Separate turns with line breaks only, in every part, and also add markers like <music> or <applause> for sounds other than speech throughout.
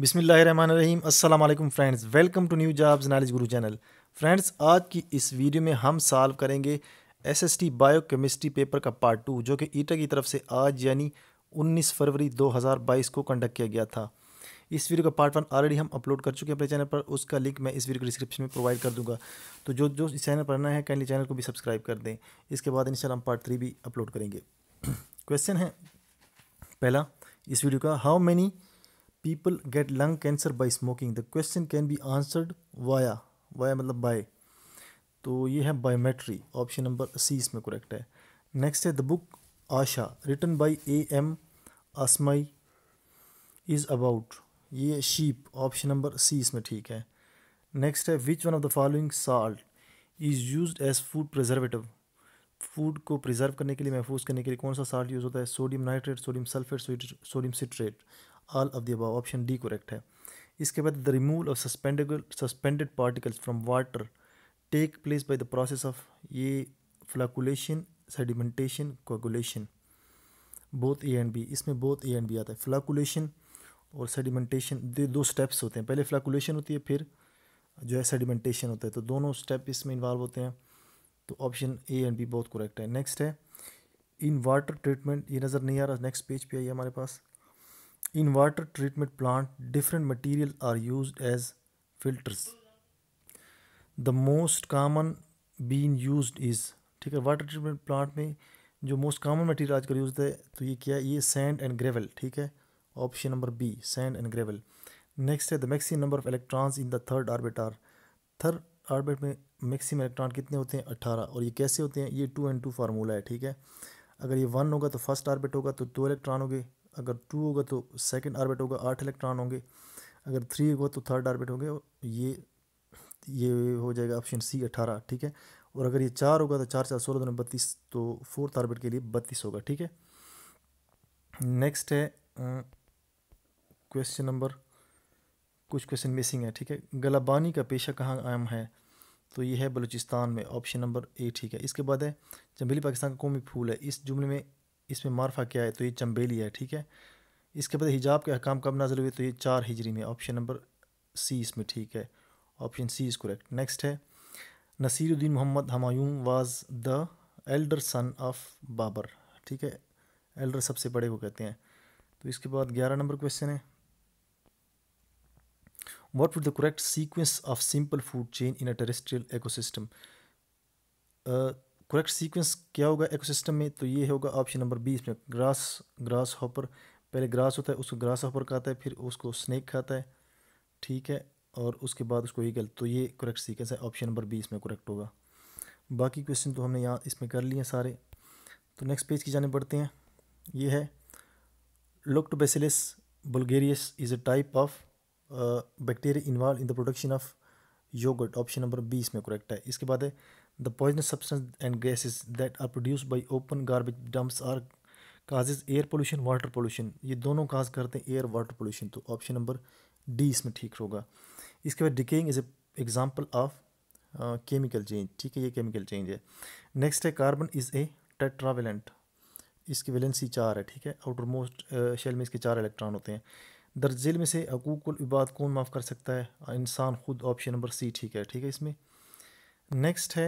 अस्सलाम वालेकुम friends welcome to new jobs knowledge Guru channel friends आज की इस वीडियो में हम सॉल्व करेंगे एसएसटी बायोकेमिस्ट्री पेपर का पार्ट टू जो कि ईटा की तरफ से आज यानी 19 फरवरी 2022 को कंडक्ट किया गया था इस वीडियो का पार्ट वन ऑलरेडी हम अपलोड कर चुके हैं अपने चैनल पर उसका लिंक मैं इस वीडियो के डिस्क्रिप्शन में प्रोवाइड कर दूंगा तो जो जो इस चैनल पर है कैंडली चैनल को भी सब्सक्राइब कर दें इसके बाद इन हम पार्ट थ्री भी अपलोड करेंगे क्वेश्चन <clears throat> है पहला इस वीडियो का how many people get lung cancer by smoking the question can be answered via via मतलब बाय तो ये है बायोमेट्री ऑप्शन नंबर सी इसमें करेक्ट है नेक्स्ट है the book Asha written by A M आसमाई इज़ अबाउट ये शीप ऑप्शन नंबर सी इसमें ठीक है नेक्स्ट है which one of the following salt is use as food preservative food को प्रिजर्व करने के लिए महफूज करने के लिए कौन सा साल्ट यूज़ होता है sodium nitrate sodium sulphate sodium citrate all of the above option D correct है इसके बाद the removal of suspendable suspended particles from water take place by the process of ये flocculation sedimentation coagulation both A and B इसमें both A and B आता है फ्लाकुलेशन और sedimentation दो steps होते हैं पहले फ्लाकुलेशन होती है फिर जो है सेडिमेंटेशन होता है तो दोनों स्टेप इसमें इन्वॉल्व होते हैं तो ऑप्शन ए एंड बी बहुत करेक्ट है नेक्स्ट है इन वाटर ट्रीटमेंट ये नज़र नहीं आ रहा नेक्स्ट पेज पे आइए हमारे पास in water treatment plant different material are use as filters. The most common been use is ठीक है वाटर ट्रीटमेंट प्लांट में जो मोस्ट कामन मटीरियल आजकल यूज है तो ये क्या है ये सैंड एंड ग्रेवल ठीक है option number B sand and gravel next है the maximum number of electrons in the third orbit are third orbit में मैक्सिम इलेक्ट्रॉन कितने होते हैं अट्ठारह और ये कैसे होते हैं ये टू एंड टू फार्मूला है ठीक है अगर ये वन होगा तो फर्स्ट ऑर्बिट होगा तो दो इलेक्ट्रॉन होंगे अगर टू होगा तो सेकेंड आर्बिट होगा आठ इलेक्ट्रॉन होंगे अगर थ्री होगा तो थर्ड आर्बिट होंगे ये ये हो जाएगा ऑप्शन सी अठारह ठीक है और अगर ये चार होगा तो चार चार सोलह दोनों बत्तीस तो फोर्थ आर्बिट के लिए बत्तीस होगा ठीक है नेक्स्ट है क्वेश्चन नंबर कुछ क्वेश्चन मिसिंग है ठीक है गलाबानी का पेशा कहाँ अहम है तो ये है बलूचिस्तान में ऑप्शन नंबर ए ठीक है इसके बाद है चमेली पाकिस्तान का कौमी फूल है इस जुमले में इसमें मारफा क्या है तो ये चंबेली है ठीक है इसके बाद हिजाब के अहकाम कब नाजिल हुए तो ये चार हिजरी में ऑप्शन नंबर सी इसमें ठीक है option C is correct next है Nasiruddin Mohammad Humayun was the elder son of Babar ठीक है एल्डर सबसे बड़े को कहते हैं तो इसके बाद ग्यारह नंबर क्वेश्चन है what would the correct sequence of simple food chain in a terrestrial ecosystem correct sequence क्या होगा एकोसिस्टम में तो ये होगा ऑप्शन नंबर बी इसमें ग्रास ग्रास हॉपर पहले ग्रास होता है उसको ग्रास हॉपर खाता है फिर उसको स्नैक खाता है ठीक है और उसके बाद उसको ईगल तो ये करेक्ट सीक्वेंस है ऑप्शन नंबर बी इसमें करेक्ट होगा बाकी क्वेश्चन तो हमने यहाँ इसमें कर लिए सारे तो नेक्स्ट पेज की जाने बढ़ते हैं ये है Lactobacillus bulgaricus is a type of bacteria involve in the production of yogurt option number B इसमें करेक्ट है इसके बाद है the poisonous substance and gases that are produce by open garbage dumps are causes air pollution water pollution ये दोनों cause करते हैं air water pollution तो ऑप्शन नंबर डी इसमें ठीक होगा इसके बाद decaying is a example of chemical change ठीक है ये केमिकल चेंज है नेक्स्ट है कार्बन इज़ ए टेट्रावेलेंट इसकी वेलेंसी चार है ठीक है आउटर मोस्ट शेल में इसके चार इलेक्ट्रॉन होते हैं दर्ज झेल में से हकूक इबाद कौन माफ़ कर सकता है हाँ, इंसान खुद ऑप्शन नंबर सी ठीक है ठीक है इसमें नेक्स्ट है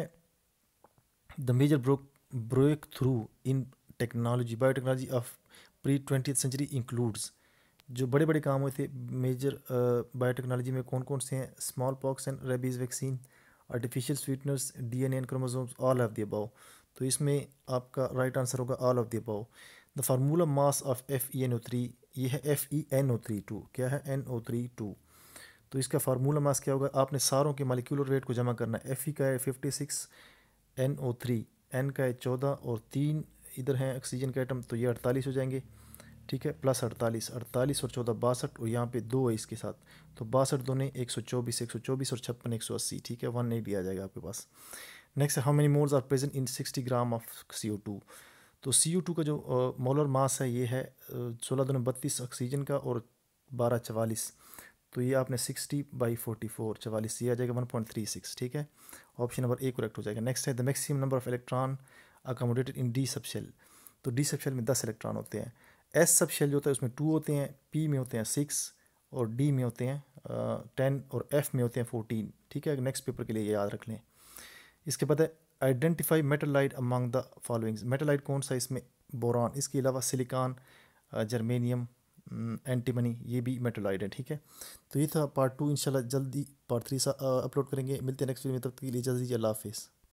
the major broke break through in technology biotechnology of pre twenty century includes जो बड़े बड़े काम हुए थे मेजर बायोटेक्नोलॉजी में कौन कौन से हैं smallpox and rabies vaccine artificial sweeteners D N N chromosome all of the above तो इसमें आपका राइट आंसर होगा all of the above the formula mass of F E N O three ये है F E N O three two क्या है N O three to तो इसका फार्मूला मास क्या होगा आपने सारों के मालिक्यूलर वेट को जमा करना है एफ ई e का है fifty six N O three N का है चौदह और तीन इधर हैं ऑक्सीजन के आइटम तो ये अड़तालीस हो जाएंगे ठीक है प्लस अड़तालीस अड़तालीस और चौदह बासठ और यहाँ पे दो है इसके साथ तो बासठ दोनों एक सौ चौबीस एक सौ चौबीस और छप्पन एक सौ अस्सी ठीक है वन एटी आ जाएगा आपके पास next how many moles are present in sixty gram of C O two तो सी का जो मोलर मास है ये है सोलह दोनों बत्तीस ऑक्सीजन का और बारह चवालीस तो ये आपने सिक्सटी बाई फोर्टी फोर चवालीस ये आ जाएगा वन पॉइंट थ्री सिक्स ठीक है ऑप्शन नंबर ए करेक्ट हो जाएगा नेक्स्ट है the maximum number of electron accommodated in d subshell तो डी सबशेल में दस इलेक्ट्रॉन होते हैं एस सबशेल जो होता है उसमें टू होते हैं पी में होते हैं सिक्स और डी में होते हैं टेन और एफ में होते हैं फोर्टीन ठीक है नेक्स्ट पेपर के लिए याद रख लें इसके बाद है identify metalloid among the followings metalloid कौन सा इसमें बोरान इसके अलावा सिलिकॉन जर्मेनियम एंटीमनी ये भी मेटेलाइट है ठीक है तो ये था पार्ट टू इंशाल्लाह जल्दी पार्ट थ्री सा अपलोड uh, करेंगे मिलते हैं नेक्स्ट वीडियो में तब तक के लिए जल्दी जल्द हाफिज़